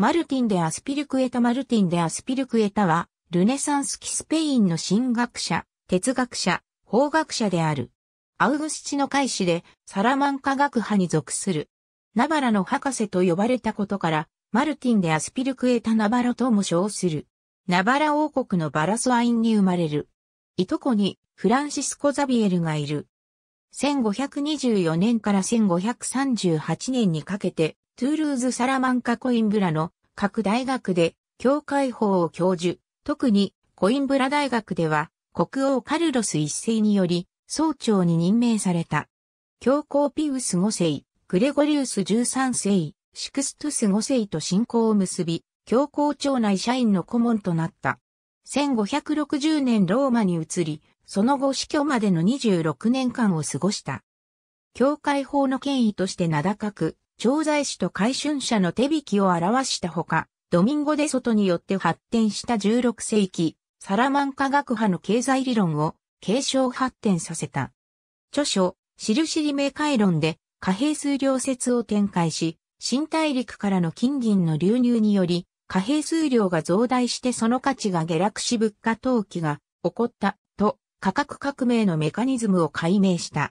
マルティン・デ・アスピルクエタ・マルティン・デ・アスピルクエタは、ルネサンス期スペインの神学者、哲学者、法学者である。アウグスチの開始で、サラマンカ学派に属する。ナバラの博士と呼ばれたことから、マルティン・デ・アスピルクエタ・ナバラとも称する。ナバラ王国のバラスワインに生まれる。いとこに、フランシスコ・ザビエルがいる。1524年から1538年にかけて、トゥールーズ・サラマンカ・コインブラの各大学で教会法を教授、特にコインブラ大学では国王カルロス一世により総長に任命された。教皇ピウス5世、グレゴリウス13世、シクストゥス5世と信仰を結び、教皇庁内社員の顧問となった。1560年ローマに移り、その後死去までの26年間を過ごした。教会法の権威として名高く、調剤師と回春者の手引きを表したほか、ドミンゴ・デ・ソトによって発展した16世紀、サラマンカ学派の経済理論を継承発展させた。著書、印理明解論で貨幣数量説を展開し、新大陸からの金銀の流入により、貨幣数量が増大してその価値が下落し物価投機が起こったと価格革命のメカニズムを解明した。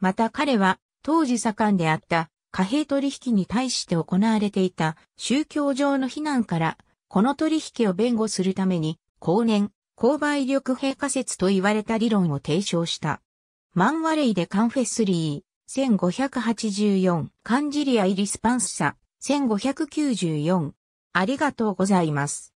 また彼は当時盛んであった貨幣取引に対して行われていた宗教上の非難から、この取引を弁護するために、後年、購買力閉。仮説と言われた理論を提唱した。マンワレイでカンフェスリー、1584、カンジリアイリスパンスサ、1594。ありがとうございます。